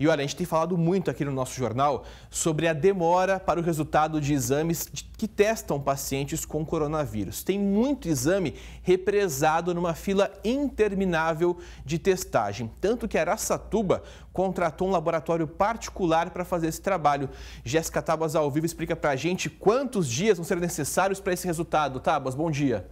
E olha, a gente tem falado muito aqui no nosso jornal sobre a demora para o resultado de exames que testam pacientes com coronavírus. Tem muito exame represado numa fila interminável de testagem. Tanto que Araçatuba contratou um laboratório particular para fazer esse trabalho. Jéssica Tabas ao vivo explica para a gente quantos dias vão ser necessários para esse resultado. Tabas, bom dia.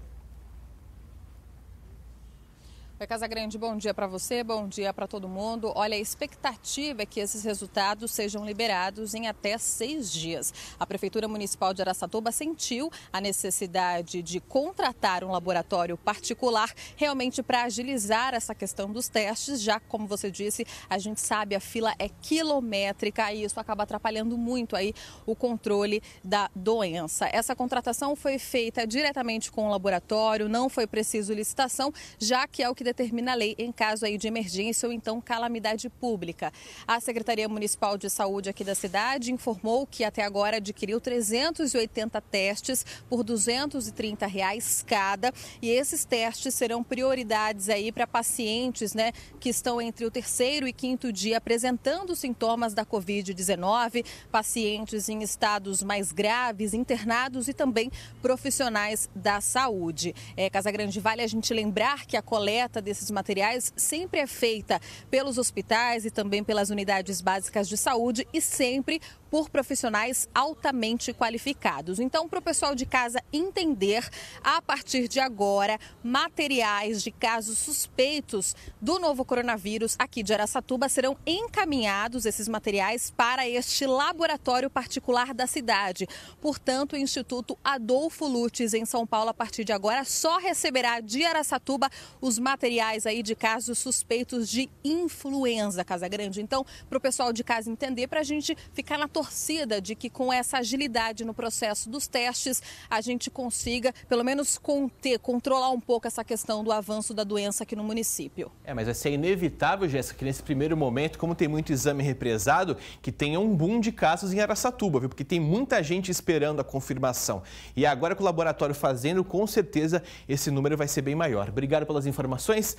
Oi, Casa Grande, bom dia para você, bom dia para todo mundo. Olha, a expectativa é que esses resultados sejam liberados em até seis dias. A Prefeitura Municipal de Aracatuba sentiu a necessidade de contratar um laboratório particular realmente para agilizar essa questão dos testes, já como você disse, a gente sabe a fila é quilométrica e isso acaba atrapalhando muito aí o controle da doença. Essa contratação foi feita diretamente com o laboratório, não foi preciso licitação, já que é o que determina a lei em caso aí de emergência ou então calamidade pública. A Secretaria Municipal de Saúde aqui da cidade informou que até agora adquiriu 380 testes por R$ 230 reais cada e esses testes serão prioridades aí para pacientes, né, que estão entre o terceiro e quinto dia apresentando sintomas da COVID-19, pacientes em estados mais graves, internados e também profissionais da saúde. É, Casagrande, vale a gente lembrar que a coleta coleta desses materiais sempre é feita pelos hospitais e também pelas unidades básicas de saúde e sempre por profissionais altamente qualificados. Então, para o pessoal de casa entender, a partir de agora, materiais de casos suspeitos do novo coronavírus aqui de Aracatuba serão encaminhados esses materiais para este laboratório particular da cidade. Portanto, o Instituto Adolfo Lutes em São Paulo a partir de agora só receberá de Aracatuba os materiais aí de casos suspeitos de influenza, Casa Grande. Então, para o pessoal de casa entender, para a gente ficar na torcida torcida de que com essa agilidade no processo dos testes a gente consiga, pelo menos, conter, controlar um pouco essa questão do avanço da doença aqui no município. É, mas vai ser inevitável, Jéssica, que nesse primeiro momento, como tem muito exame represado, que tenha um boom de casos em Araçatuba, viu? Porque tem muita gente esperando a confirmação. E agora com o laboratório fazendo, com certeza esse número vai ser bem maior. Obrigado pelas informações.